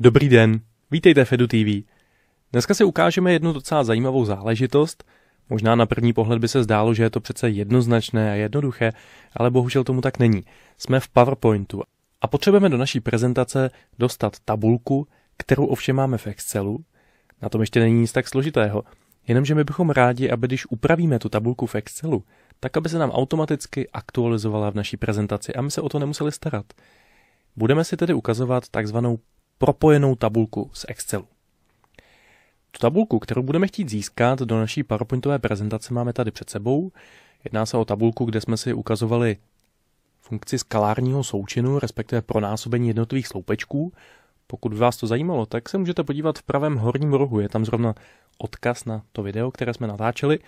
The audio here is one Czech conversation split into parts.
Dobrý den, vítejte v EduTV. Dneska si ukážeme jednu docela zajímavou záležitost. Možná na první pohled by se zdálo, že je to přece jednoznačné a jednoduché, ale bohužel tomu tak není. Jsme v PowerPointu a potřebujeme do naší prezentace dostat tabulku, kterou ovšem máme v Excelu. Na tom ještě není nic tak složitého, jenomže my bychom rádi, aby když upravíme tu tabulku v Excelu, tak aby se nám automaticky aktualizovala v naší prezentaci a my se o to nemuseli starat. Budeme si tedy ukazovat takzvanou propojenou tabulku z Excelu. Tu tabulku, kterou budeme chtít získat do naší PowerPointové prezentace, máme tady před sebou. Jedná se o tabulku, kde jsme si ukazovali funkci skalárního součinu, respektive pronásobení jednotlivých sloupečků. Pokud by vás to zajímalo, tak se můžete podívat v pravém horním rohu, je tam zrovna odkaz na to video, které jsme natáčeli.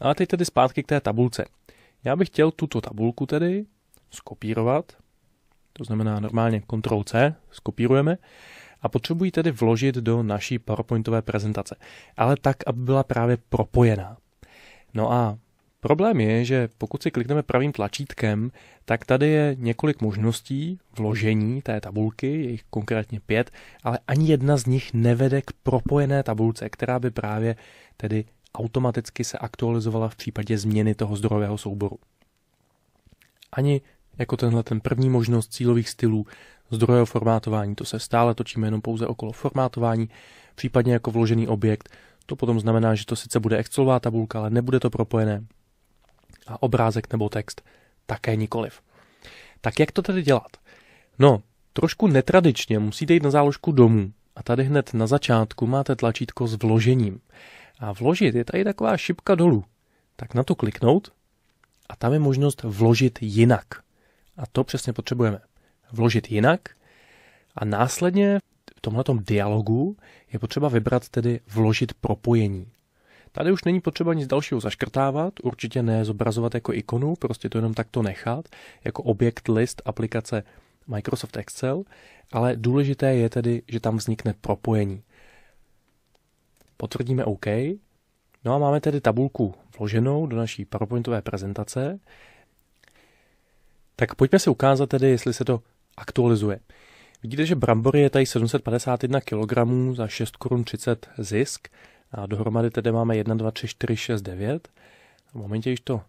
Ale teď tedy zpátky k té tabulce. Já bych chtěl tuto tabulku tedy skopírovat to znamená normálně Ctrl C, skopírujeme a potřebuji tedy vložit do naší PowerPointové prezentace, ale tak, aby byla právě propojená. No a problém je, že pokud si klikneme pravým tlačítkem, tak tady je několik možností vložení té tabulky, je jich konkrétně pět, ale ani jedna z nich nevede k propojené tabulce, která by právě tedy automaticky se aktualizovala v případě změny toho zdrojového souboru. Ani jako tenhle ten první možnost cílových stylů zdrojového formátování. To se stále točíme jenom pouze okolo formátování, případně jako vložený objekt. To potom znamená, že to sice bude Excelová tabulka, ale nebude to propojené. A obrázek nebo text také nikoliv. Tak jak to tedy dělat? No, trošku netradičně musíte jít na záložku domů a tady hned na začátku máte tlačítko s vložením. A vložit je tady taková šipka dolů. Tak na to kliknout a tam je možnost vložit jinak. A to přesně potřebujeme vložit jinak a následně v tomhletom dialogu je potřeba vybrat tedy vložit propojení. Tady už není potřeba nic dalšího zaškrtávat, určitě ne zobrazovat jako ikonu, prostě to jenom takto nechat, jako objekt list aplikace Microsoft Excel, ale důležité je tedy, že tam vznikne propojení. Potvrdíme OK. No a máme tedy tabulku vloženou do naší PowerPointové prezentace, tak pojďme si ukázat tedy, jestli se to aktualizuje. Vidíte, že brambory je tady 751 kg za 6 korun 30 zisk. A dohromady tedy máme 1, 2, 3, 4, 6, 9. V momentě, když to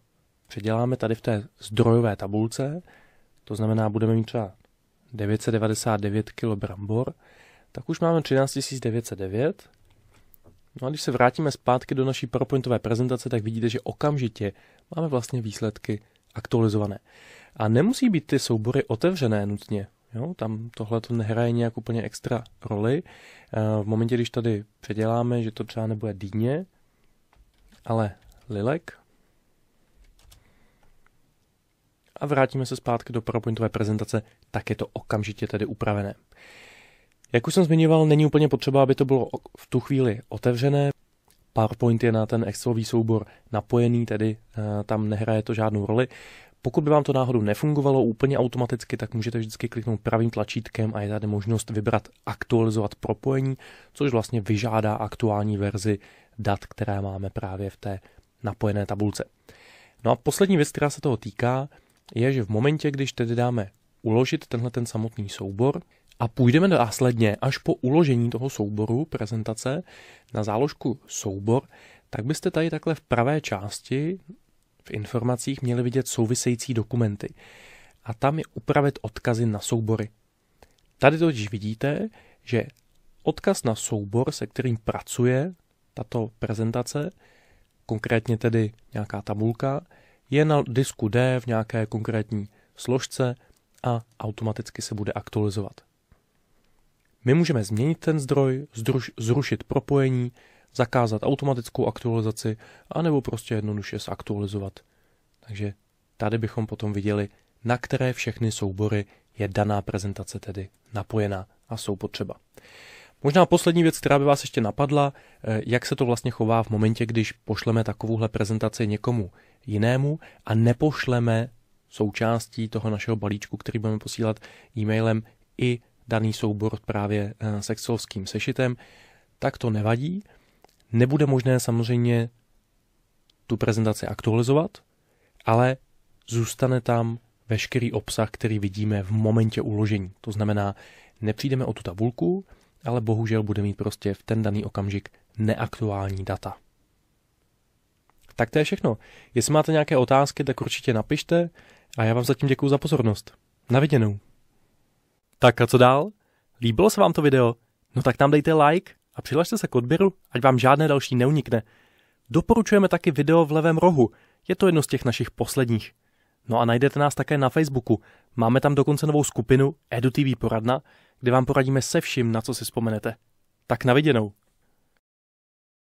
předěláme tady v té zdrojové tabulce, to znamená, budeme mít třeba 999 kg brambor, tak už máme 13 909. No a když se vrátíme zpátky do naší PowerPointové prezentace, tak vidíte, že okamžitě máme vlastně výsledky aktualizované. A nemusí být ty soubory otevřené nutně. Jo? Tam tohle to nehraje nějak úplně extra roli. Eh, v momentě, když tady předěláme, že to třeba nebude dýně, ale lilek, a vrátíme se zpátky do PowerPointové prezentace, tak je to okamžitě tedy upravené. Jak už jsem zmiňoval, není úplně potřeba, aby to bylo v tu chvíli otevřené. PowerPoint je na ten Excelový soubor napojený, tedy eh, tam nehraje to žádnou roli. Pokud by vám to náhodou nefungovalo úplně automaticky, tak můžete vždycky kliknout pravým tlačítkem a je tady možnost vybrat aktualizovat propojení, což vlastně vyžádá aktuální verzi dat, které máme právě v té napojené tabulce. No a poslední věc, která se toho týká, je, že v momentě, když tedy dáme uložit tenhle ten samotný soubor, a půjdeme následně až po uložení toho souboru prezentace na záložku soubor, tak byste tady takhle v pravé části v informacích měli vidět související dokumenty. A tam je upravit odkazy na soubory. Tady totiž vidíte, že odkaz na soubor, se kterým pracuje tato prezentace, konkrétně tedy nějaká tabulka, je na disku D v nějaké konkrétní složce a automaticky se bude aktualizovat. My můžeme změnit ten zdroj, zruš, zrušit propojení, zakázat automatickou aktualizaci, anebo prostě jednoduše zaktualizovat. Takže tady bychom potom viděli, na které všechny soubory je daná prezentace tedy napojená a jsou potřeba. Možná poslední věc, která by vás ještě napadla, eh, jak se to vlastně chová v momentě, když pošleme takovouhle prezentaci někomu jinému a nepošleme součástí toho našeho balíčku, který budeme posílat e-mailem i daný soubor právě eh, s excelovským sešitem, tak to nevadí. Nebude možné samozřejmě tu prezentaci aktualizovat, ale zůstane tam veškerý obsah, který vidíme v momentě uložení. To znamená, nepřijdeme o tu tabulku, ale bohužel bude mít prostě v ten daný okamžik neaktuální data. Tak to je všechno. Jestli máte nějaké otázky, tak určitě napište a já vám zatím děkuji za pozornost. Na viděnou. Tak a co dál? Líbilo se vám to video? No tak nám dejte like a přihlašte se k odběru, ať vám žádné další neunikne. Doporučujeme taky video v levém rohu, je to jedno z těch našich posledních. No a najdete nás také na Facebooku. Máme tam dokonce novou skupinu EduTV Poradna, kde vám poradíme se vším, na co si vzpomenete. Tak na viděnou.